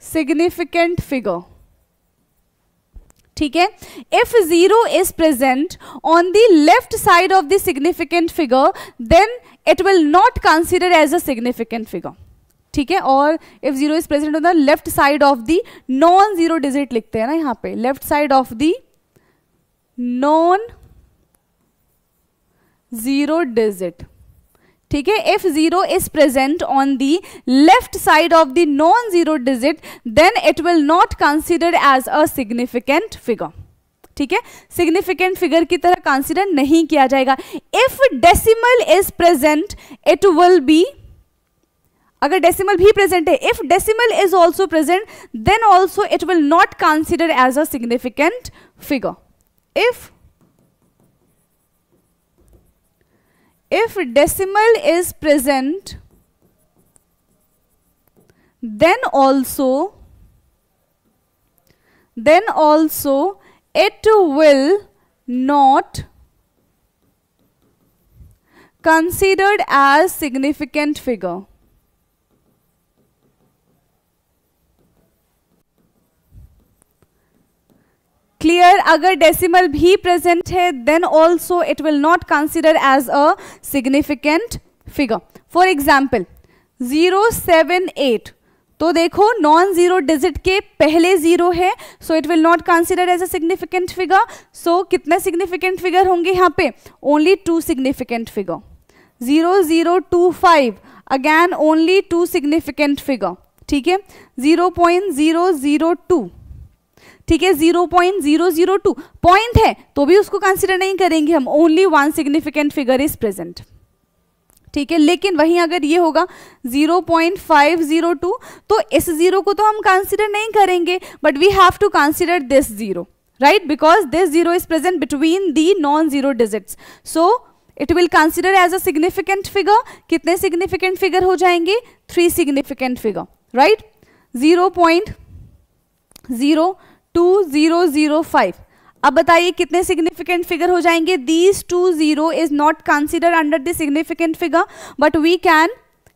A: significant figure ठीक है if zero is present on the left side of the significant figure then it will not consider as a significant figure ठीक है और if zero is present on the left side of the non zero digit लिखते हैं ना यहां पे left side of the non zero digit ठीक है if zero is present on the left side of the non zero digit then it will not consider as a significant figure ठीक है significant figure की तरह consider नहीं किया जाएगा if decimal is present it will be अगर decimal भी present है if decimal is also present then also it will not consider as a significant figure if if decimal is present then also then also it will not considered as significant figure clear अगर decimal भी present है then also it will not consider as a significant figure for example zero seven eight तो देखो non zero digit के पहले zero है so it will not consider as a significant figure so कितने significant figure होंगे यहाँ पे only two significant figure zero zero two five again only two significant figure ठीक है zero point zero zero two ठीक है zero point zero zero two point है तो भी उसको कंसिडर नहीं करेंगे हम only one significant figure is present ठीक है लेकिन वहीं अगर ये होगा 0.502 तो इस जीरो को तो हम कंसीडर नहीं करेंगे but we have to consider this zero right because this zero is present between the non zero digits so it will consider as a significant figure कितने सिग्निफिकेंट फिगर हो जाएंगे three significant figure right zero two zero zero five अब बताइए कितने significant figure हो जाएंगे these two zero is not consider under the significant figure but we can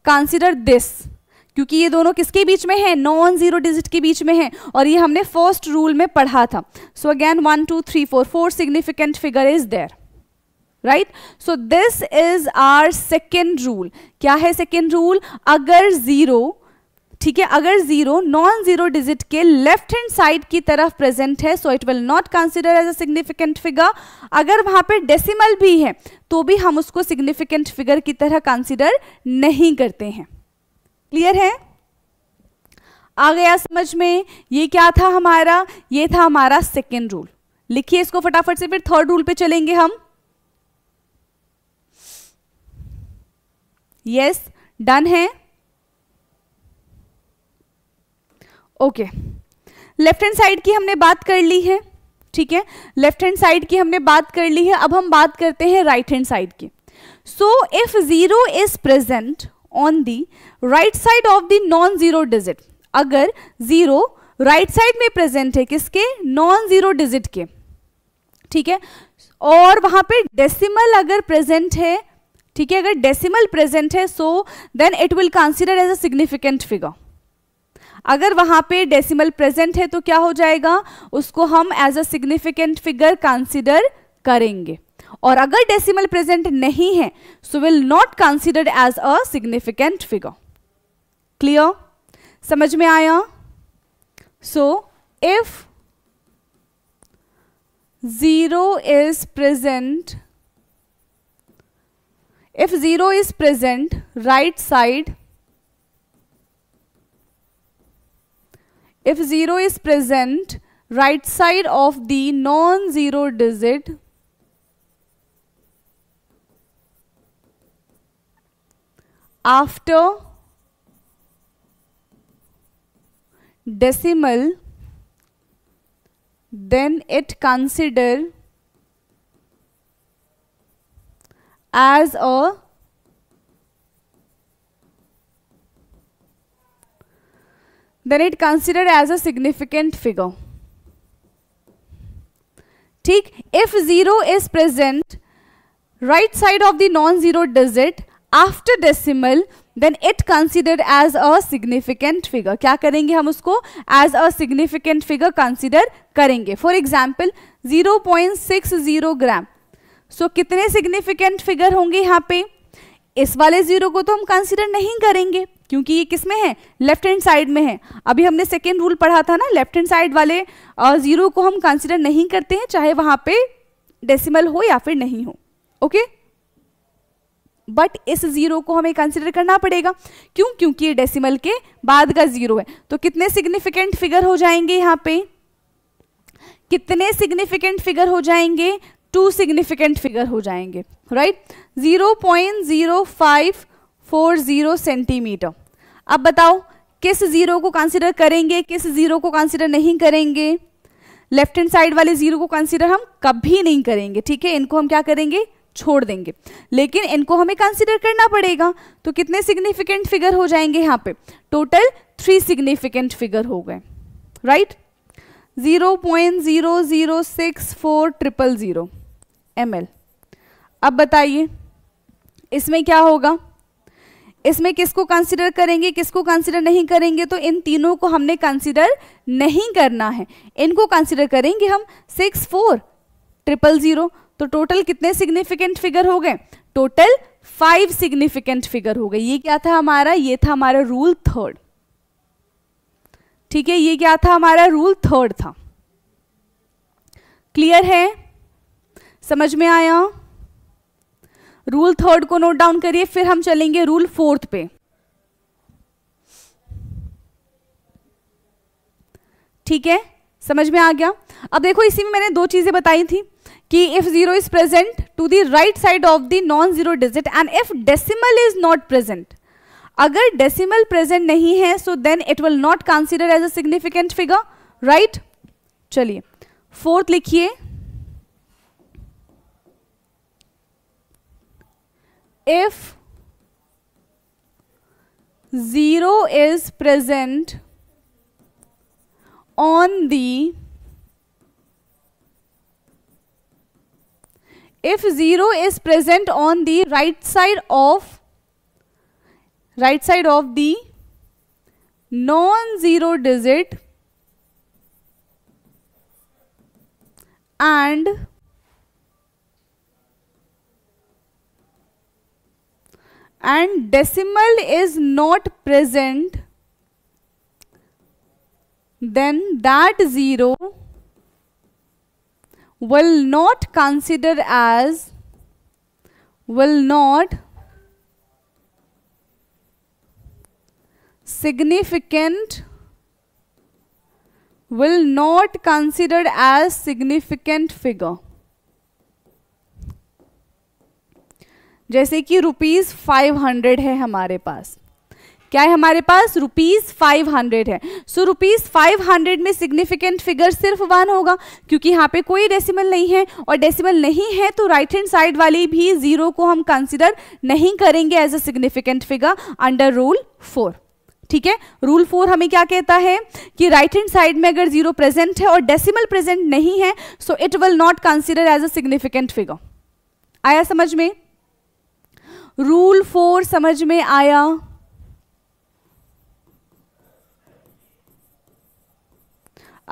A: consider this क्योंकि ये दोनों किसके बीच में है नॉन जीरो डिजिट के बीच में है और ये हमने फर्स्ट रूल में पढ़ा था so again one two three four four significant figure is there right so this is our second rule क्या है सेकेंड रूल अगर जीरो ठीक है अगर जीरो नॉन जीरो डिजिट के लेफ्ट हैंड साइड की तरफ प्रेजेंट है so it will not consider as a significant figure अगर वहां पे डेसिमल भी है तो भी हम उसको सिग्निफिकेंट फिगर की तरह कंसिडर नहीं करते हैं क्लियर है आ गया समझ में ये क्या था हमारा ये था हमारा सेकेंड रूल लिखिए इसको फटाफट से फिर थर्ड रूल पे चलेंगे हम यस yes, डन है ओके लेफ्ट हैंड साइड की हमने बात कर ली है ठीक है लेफ्ट हैंड साइड की हमने बात कर ली है अब हम बात करते हैं राइट हैंड साइड की so if zero is present on the right side of the non zero digit अगर जीरो राइट साइड में प्रेजेंट है किसके नॉन जीरो डिजिट के ठीक है और वहां पे डेसिमल अगर प्रेजेंट है ठीक है अगर डेसिमल प्रेजेंट है so then it will consider as a significant figure अगर वहां पे डेसिमल प्रेजेंट है तो क्या हो जाएगा उसको हम as a significant figure consider करेंगे और अगर डेसिमल प्रेजेंट नहीं है so will not considered as a significant figure clear समझ में आया so if zero is present if zero is present right side If 0 is present, right side of the non-zero digit after decimal then it consider as a then it considered as a significant figure ठीक if zero is present right side of the non zero digit after decimal then it considered as a significant figure क्या करेंगे हम उसको as a significant figure consider करेंगे for example zero point six zero gram so कितने significant figure होंगे यहाँ पे इस वाले जीरो को तो हम कंसिडर नहीं करेंगे क्योंकि ये किस में है लेफ्ट हैंड साइड में है अभी हमने सेकेंड रूल पढ़ा था ना लेफ्ट हैंड साइड वाले ज़ीरो को हम कंसिडर नहीं करते हैं चाहे वहां पे डेसिमल हो या फिर नहीं हो ओके बट इस ज़ीरो को हमें कंसिडर करना पड़ेगा क्यों क्योंकि ये डेसिमल के बाद का ज़ीरो है तो कितने सिग्निफिकेंट फिगर हो जाएंगे यहाँ पे कितने सिग्निफिकेंट फिगर हो जाएंगे टू सिग्निफिकेंट फिगर हो जाएंगे right zero point zero five four zero centimetre अब बताओ किस ज़ीरो को कंसिडर करेंगे किस ज़ीरो को कंसिडर नहीं करेंगे लेफ्ट हैंड साइड वाले ज़ीरो को कंसिडर हम कभी नहीं करेंगे ठीक है इनको हम क्या करेंगे छोड़ देंगे लेकिन इनको हमें कंसिडर करना पड़ेगा तो कितने सिग्निफिकेंट फिगर हो जाएंगे यहाँ पे टोटल थ्री सिग्निफिकेंट फिगर हो गए right zero point zero zero six four triple zero M अब बताइए इसमें क्या होगा इसमें किसको कंसिडर करेंगे किसको कंसिडर नहीं करेंगे तो इन तीनों को हमने कंसिडर नहीं करना है इनको कंसिडर करेंगे हम सिक्स फोर ट्रिपल ज़ीरो तो टोटल कितने सिग्निफिकेंट फिगर हो गए टोटल फाइव सिग्निफिकेंट फिगर हो गए ये क्या था हमारा ये था हमारा रूल थर्ड ठीक है ये क्या था हमारा रूल थर्ड था क्लियर है समझ में आया रूल थर्ड को नोट डाउन करिए फिर हम चलेंगे रूल फोर्थ पे ठीक है समझ में आ गया अब देखो इसी में मैंने दो चीजें बताई थी कि if zero is present to the right side of the non zero digit and if decimal is not present अगर डेसिमल प्रेजेंट नहीं है so then it will not consider as a significant figure right चलिए fourth लिखिए if 0 is present on the if 0 is present on the right side of right side of the non zero digit and and decimal is not present then that 0 will not consider as will not significant will not considered as significant figure जैसे कि rupees five hundred है हमारे पास क्या है हमारे पास rupees five hundred है so rupees five hundred में significant figure सिर्फ वन होगा क्योंकि यहाँ पे कोई डेसिमल नहीं है और डेसिमल नहीं है तो राइट हैंड साइड वाली भी ज़ीरो को हम कंसिडर नहीं करेंगे as a significant figure under rule four ठीक है रूल फोर हमें क्या कहता है कि राइट हैंड साइड में अगर जीरो प्रेजेंट है और डेसिमल प्रेजेंट नहीं है so it will not consider as a significant figure आया समझ में रूल फोर समझ में आया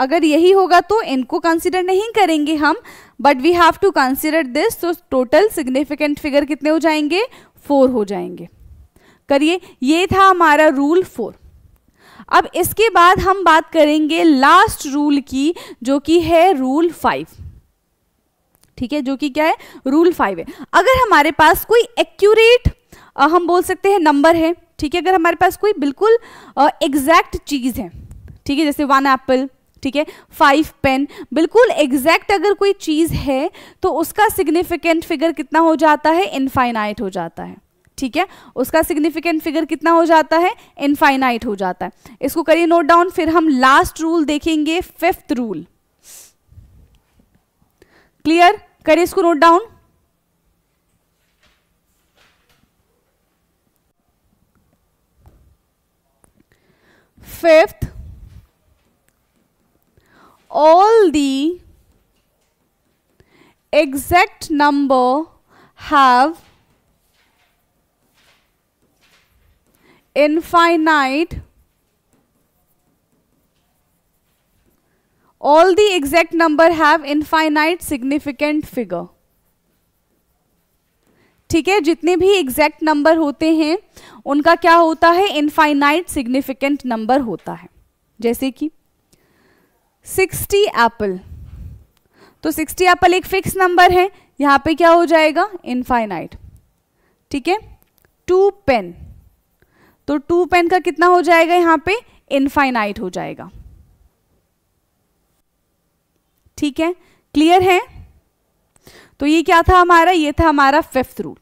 A: अगर यही होगा तो इनको कंसिडर नहीं करेंगे हम but we have to consider this तो टोटल सिग्निफिकेंट फिगर कितने हो जाएंगे फोर हो जाएंगे करिए ये था हमारा रूल फोर अब इसके बाद हम बात करेंगे लास्ट रूल की जो कि है रूल फाइव ठीक है जो कि क्या है रूल फाइव है अगर हमारे पास कोई एक्यूरेट हम बोल सकते हैं नंबर है ठीक है अगर हमारे पास कोई बिल्कुल एग्जैक्ट चीज़ है ठीक है जैसे वन एप्पल ठीक है फाइव पेन बिल्कुल एग्जैक्ट अगर कोई चीज़ है तो उसका सिग्निफिकेंट फिगर कितना हो जाता है इनफाइनाइट हो जाता है ठीक है उसका सिग्निफिकेंट फिगर कितना हो जाता है इनफाइनाइट हो जाता है इसको करिए नोट डाउन फिर हम लास्ट रूल देखेंगे फिफ्थ रूल क्लियर करिए इसको note down fifth all the exact number have infinite all the exact number have infinite significant figure ठीक है जितने भी एग्जैक्ट नंबर होते हैं उनका क्या होता है इनफाइनाइट सिग्निफिकेंट नंबर होता है जैसे कि 60 एप्पल तो 60 एप्पल एक फिक्स नंबर है यहां पे क्या हो जाएगा इनफाइनाइट ठीक है टू पेन तो टू पेन का कितना हो जाएगा यहां पे इनफाइनाइट हो जाएगा ठीक है क्लियर है तो ये क्या था हमारा ये था हमारा फिफ्थ रूल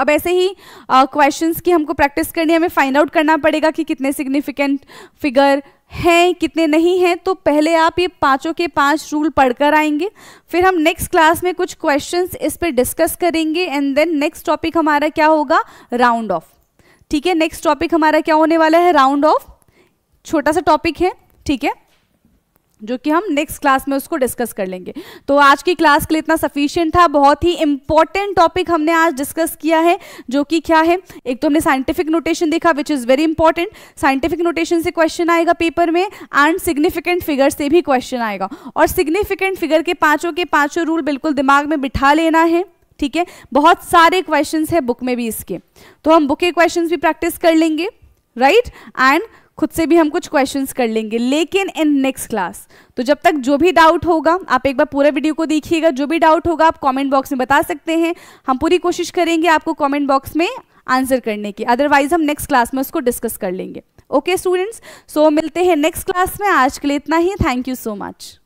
A: अब ऐसे ही क्वेश्चंस uh, की हमको प्रैक्टिस करनी है हमें फाइंड आउट करना पड़ेगा कि कितने सिग्निफिकेंट फिगर हैं कितने नहीं हैं तो पहले आप ये पांचों के पांच रूल पढ़कर आएंगे फिर हम नेक्स्ट क्लास में कुछ क्वेश्चंस इस पर डिस्कस करेंगे एंड देन नेक्स्ट टॉपिक हमारा क्या होगा राउंड ऑफ ठीक है नेक्स्ट टॉपिक हमारा क्या होने वाला है राउंड ऑफ छोटा सा टॉपिक है ठीक है जो कि हम नेक्स्ट क्लास में उसको डिस्कस कर लेंगे तो आज की क्लास के लिए इतना सफिशियंट था बहुत ही इंपॉर्टेंट टॉपिक हमने आज डिस्कस किया है जो कि क्या है एक तो हमने साइंटिफिक नोटेशन देखा which is very important scientific notation से क्वेश्चन आएगा पेपर में एंड सिग्निफिकेंट फिगर से भी क्वेश्चन आएगा और सिग्निफिकेंट फिगर के पांचों के पांचों रूल बिल्कुल दिमाग में बिठा लेना है ठीक है बहुत सारे क्वेश्चन है बुक में भी इसके तो हम बुक के क्वेश्चन भी प्रैक्टिस कर लेंगे राइट right? एंड खुद से भी हम कुछ क्वेश्चंस कर लेंगे लेकिन इन नेक्स्ट क्लास तो जब तक जो भी डाउट होगा आप एक बार पूरा वीडियो को देखिएगा जो भी डाउट होगा आप कमेंट बॉक्स में बता सकते हैं हम पूरी कोशिश करेंगे आपको कमेंट बॉक्स में आंसर करने की अदरवाइज हम नेक्स्ट क्लास में उसको डिस्कस कर लेंगे ओके स्टूडेंट्स सो मिलते हैं नेक्स्ट क्लास में आज के लिए इतना ही थैंक यू सो मच